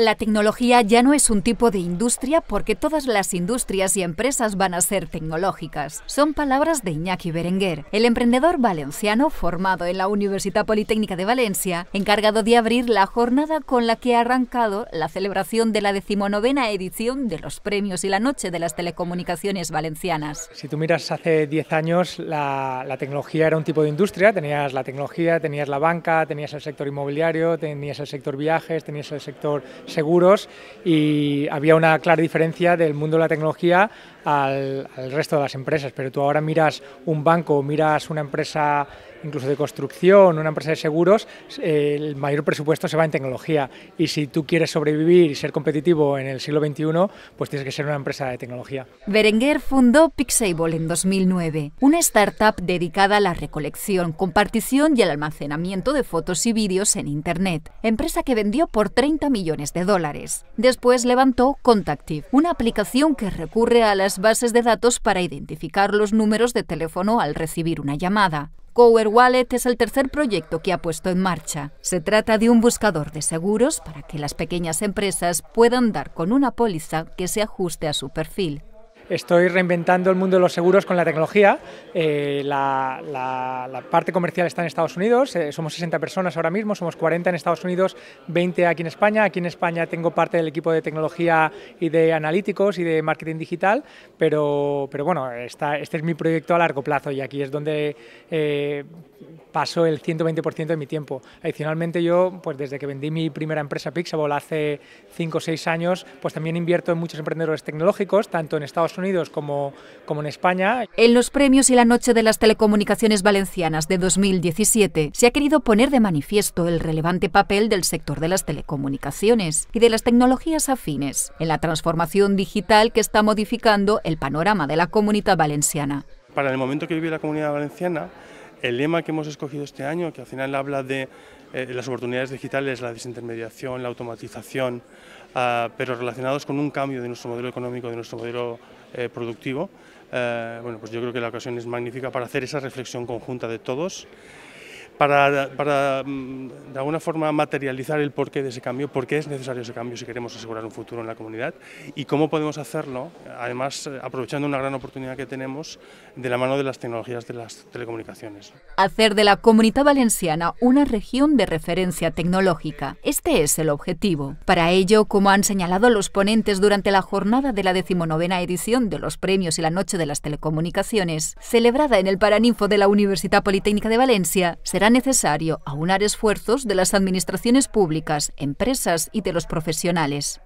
La tecnología ya no es un tipo de industria porque todas las industrias y empresas van a ser tecnológicas. Son palabras de Iñaki Berenguer, el emprendedor valenciano formado en la Universidad Politécnica de Valencia, encargado de abrir la jornada con la que ha arrancado la celebración de la decimonovena edición de los premios y la noche de las telecomunicaciones valencianas. Si tú miras hace 10 años, la tecnología era un tipo de industria, tenías la tecnología, tenías la banca, tenías el sector inmobiliario, tenías el sector viajes, tenías el sector seguros y había una clara diferencia del mundo de la tecnología al, resto de las empresas. Pero tú ahora miras un banco, miras una empresa incluso de construcción, una empresa de seguros, el mayor presupuesto se va en tecnología. Y si tú quieres sobrevivir y ser competitivo en el siglo XXI, pues tienes que ser una empresa de tecnología. Berenguer fundó Pixable en 2009, una startup dedicada a la recolección, compartición y al almacenamiento de fotos y vídeos en Internet, empresa que vendió por 30 millones de dólares. Después levantó Contactive, una aplicación que recurre a las bases de datos para identificar los números de teléfono al recibir una llamada. Cover Wallet es el tercer proyecto que ha puesto en marcha. Se trata de un buscador de seguros para que las pequeñas empresas puedan dar con una póliza que se ajuste a su perfil estoy reinventando el mundo de los seguros con la tecnología. Eh, la, parte comercial está en Estados Unidos, eh, somos 60 personas ahora mismo, somos 40 en Estados Unidos, 20 aquí en España. Aquí en España tengo parte del equipo de tecnología y de analíticos y de marketing digital, pero, pero bueno, este es mi proyecto a largo plazo y aquí es donde eh, paso el 120% de mi tiempo. Adicionalmente yo, pues desde que vendí mi primera empresa Pixaball hace 5 o 6 años, pues también invierto en muchos emprendedores tecnológicos, tanto en Estados Unidos en En los premios y la Noche de las Telecomunicaciones Valencianas de 2017 se ha querido poner de manifiesto el relevante papel del sector de las telecomunicaciones y de las tecnologías afines en la transformación digital que está modificando el panorama de la comunidad valenciana. Para el momento que vive la comunidad valenciana, el lema que hemos escogido este año, que al final habla de eh, las oportunidades digitales, la desintermediación, la automatización, ah, pero relacionados con un cambio de nuestro modelo económico, de nuestro modelo eh, productivo, eh, bueno, pues yo creo que la ocasión es magnífica para hacer esa reflexión conjunta de todos para, para, mm, de alguna forma materializar el porqué de ese cambio, por qué es necesario ese cambio si queremos asegurar un futuro en la comunidad y cómo podemos hacerlo, además eh, aprovechando una gran oportunidad que tenemos de la mano de las tecnologías de las telecomunicaciones. Hacer de la comunidad valenciana una región de referencia tecnológica. Este es el objetivo. Para ello, como han señalado los ponentes durante la jornada de la decimonovena edición de los premios y la noche de las telecomunicaciones, celebrada en el Paraninfo de la Universidad Politécnica de Valencia, serán necesario aunar esfuerzos de las administraciones públicas, empresas y de los profesionales.